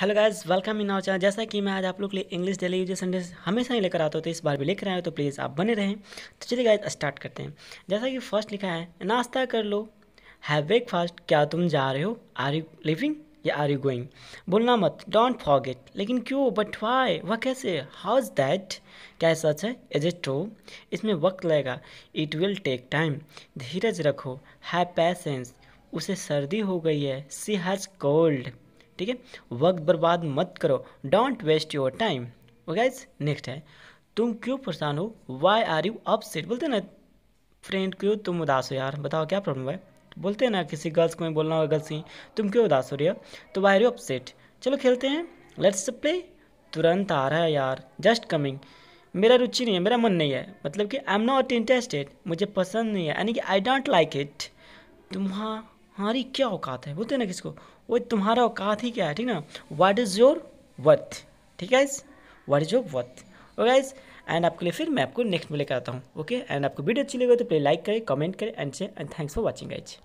hello guys welcome in our channel जैसा कि मैं आज आप लोग के लिए इंग्लिश डेली यूज संडे हमेशा ही लेकर आता हूँ तो इस बार भी लेकर आए तो प्लीज़ आप बने रहें तो चलिए गाइस स्टार्ट करते हैं जैसा कि फर्स्ट लिखा है नाश्ता कर लो हैव ब्रेकफास्ट क्या तुम जा रहे हो आर यू लिविंग या आर यू गोइंग बोलना मत डोंट इट लेकिन क्यों बट वाई वह कैसे हाउ इज़ दैट क्या सच है इज इट ट्रू इसमें वक्त लगेगा इट विल टेक टाइम धीरज रखो हैव पैसेंस उसे सर्दी हो गई है सी हैज़ कोल्ड ठीक है वक्त बर्बाद मत करो don't waste your time okay next है तुम क्यों परेशान हो वाई आर यू अपसेट बोलते ना फ्रेंड क्यों तुम उदास हो यार बताओ क्या प्रॉब्लम है बोलते हैं ना किसी गर्ल्स को मैं बोलना होगा गर्ल्स ही तुम क्यों उदास हो रही हो तो वाई आर यू अपसेट चलो खेलते हैं लेट्स प्ले तुरंत आ रहा है यार जस्ट कमिंग मेरा रुचि नहीं है मेरा मन नहीं है मतलब कि आई एम नॉट इंटरेस्टेड मुझे पसंद नहीं है यानी कि आई डोंट लाइक इट तुम्हारा हमारी क्या औकात है बोलते हैं ना किसको वो तुम्हारा औकात ही क्या है ठीक ना वाट इज़ योर वर्थ ठीक है what is your worth okay guys and आपके लिए फिर मैं आपको नेक्स्ट में लेकर आता हूँ ओके एंड आपको वीडियो अच्छी लगे तो प्लीज़ लाइक करें कमेंट करें एंड से and thanks for watching guys